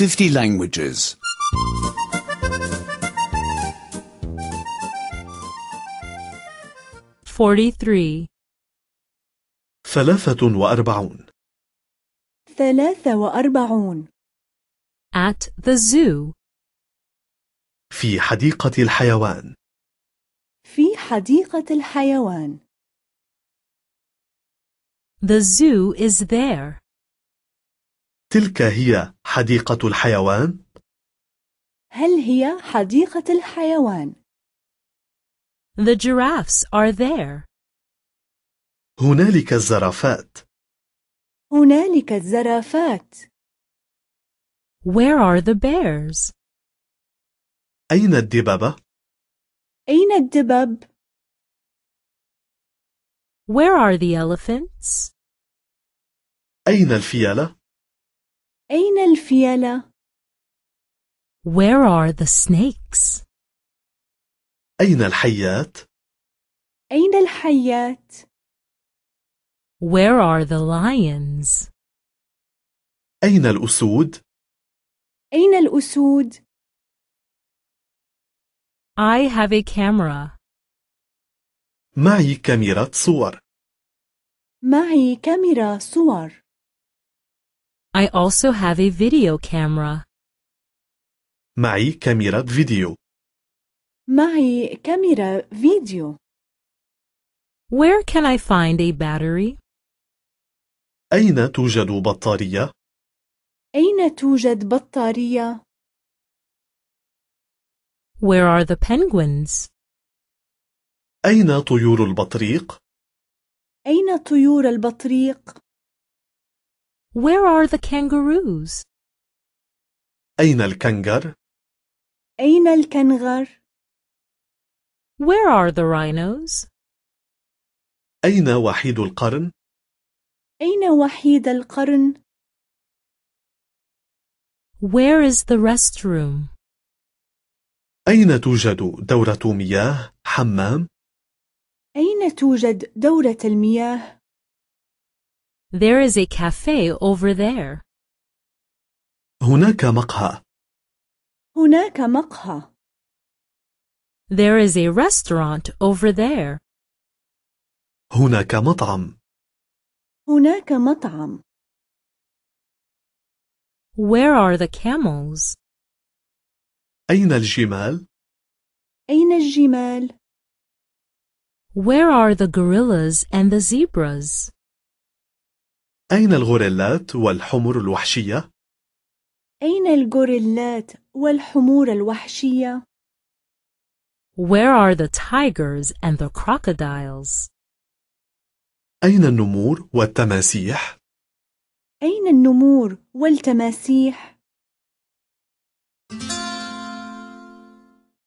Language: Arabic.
50 languages. 43 ثلاثة وأربعون ثلاثة وأربعون At the zoo في حديقة الحيوان في حديقة الحيوان The zoo is there تلك هي حديقة الحيوان؟ هل هي حديقة الحيوان؟ The giraffes are there. هنالك الزرافات. هنالك الزرافات. Where are the bears? أين الدببة؟ أين الدبب؟ Where are the elephants? أين الفيلة؟ أين الفيلة؟ Where are the snakes? أين الحيات؟ أين الحيات؟ Where are the lions? أين الأسود؟ أين الأسود؟ I have a camera. معي كاميرا صور. معي كاميرا صور. I also have a video camera. معي كاميرا فيديو. معي كاميرا فيديو. Where can I find a battery? أين توجد بطارية؟ أين توجد بطارية؟ Where are the penguins? أين طيور البطريق؟ أين طيور البطريق؟ Where are the kangaroos? أين الكنغر؟ أين الكنغر؟ Where are the rhinos? أين وحيد القرن؟ أين وحيد القرن؟ Where is the restroom? أين توجد دورة مياه حمام؟ أين توجد دورة المياه؟ There is a cafe over there. هناك مقهى. هناك مقهى. There is a restaurant over there. هناك مطعم. هناك مطعم. Where are the camels? أين الجمال؟ أين الجمال؟ Where are the gorillas and the zebras? أين الغوريلات والحمور الوحشية؟ أين الغوريلات والحمور الوحشية؟ Where are the tigers and the crocodiles? أين النمور والتماسيح؟ أين النمور والتماسيح؟